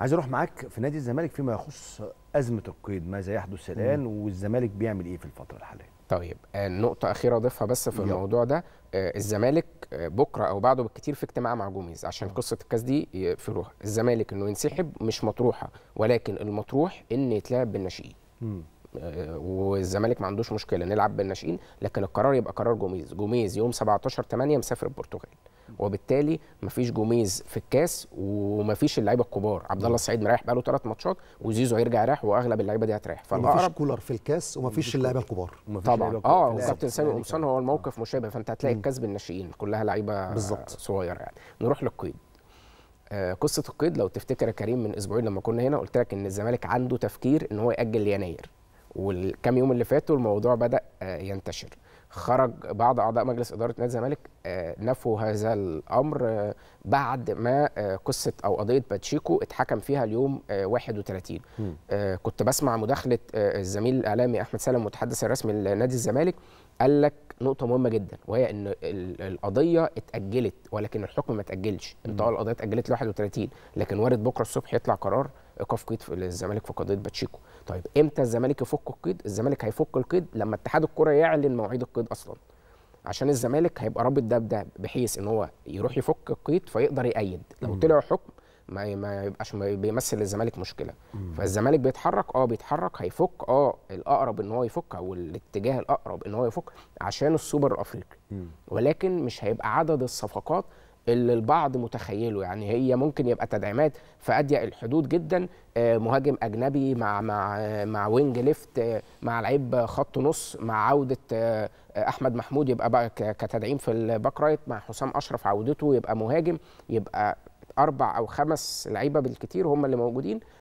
عايز اروح معاك في نادي الزمالك فيما يخص ازمه القيد ماذا يحدث الان والزمالك بيعمل ايه في الفتره الحاليه طيب آه، نقطة أخيرة أضيفها بس في يو. الموضوع ده آه، الزمالك آه، بكرة أو بعده بالكتير في اجتماع مع جوميز عشان قصة الكاس دي في روح الزمالك إنه ينسحب مش مطروحة ولكن المطروح إن يتلعب بالناشئين والزمالك ما عندوش مشكلة نلعب بالناشئين لكن القرار يبقى قرار جوميز جوميز يوم 17 8 مسافر البرتغال وبالتالي مفيش جوميز في الكاس ومفيش اللعيبه الكبار عبد الله السعيد مريح بقاله ثلاث ماتشات وزيزو هيرجع رايح واغلب اللعيبه دي هتريح فالاقرب كولر في الكاس ومفيش اللعيبه الكبار طبعا اه وكابتن سامي قمصان هو الموقف مشابه فانت هتلاقي الكاس بالناشئين كلها لعيبه بالظبط صغيره يعني نروح للقيد آه، قصه القيد لو تفتكر كريم من اسبوعين لما كنا هنا قلت لك ان الزمالك عنده تفكير ان هو ياجل ليناير والكام يوم اللي فاتوا الموضوع بدا آه، ينتشر خرج بعض اعضاء مجلس اداره نادي الزمالك آه، نفوا هذا الامر آه، بعد ما آه، قصه او قضيه باتشيكو اتحكم فيها اليوم 31 كنت بسمع مداخله الزميل الاعلامي احمد سالم المتحدث الرسمي لنادي الزمالك قال لك نقطة مهمة جدا وهي إن القضية اتأجلت ولكن الحكم ما اتأجلش، أنت القضية اتأجلت ل 31 لكن وارد بكرة الصبح يطلع قرار ايقاف قيد للزمالك في قضيه باتشيكو طيب امتى الزمالك يفك القيد الزمالك هيفك القيد لما اتحاد الكره يعلن مواعيد القيد اصلا عشان الزمالك هيبقى رابط ده بده بحيث ان هو يروح يفك القيد فيقدر يأيد لو طلع حكم ما ما يبقاش بيمثل الزمالك مشكله فالزمالك بيتحرك اه بيتحرك هيفك اه الاقرب ان هو يفك او الاتجاه الاقرب ان هو يفك عشان السوبر الافريقي ولكن مش هيبقى عدد الصفقات اللي البعض متخيله يعني هي ممكن يبقى تدعيمات في اضيق الحدود جدا آه، مهاجم اجنبي مع مع مع وينج ليفت آه، مع لعيب خط نص مع عوده آه، احمد محمود يبقى بقى كتدعيم في الباك رايت مع حسام اشرف عودته يبقى مهاجم يبقى اربع او خمس لعيبه بالكتير هم اللي موجودين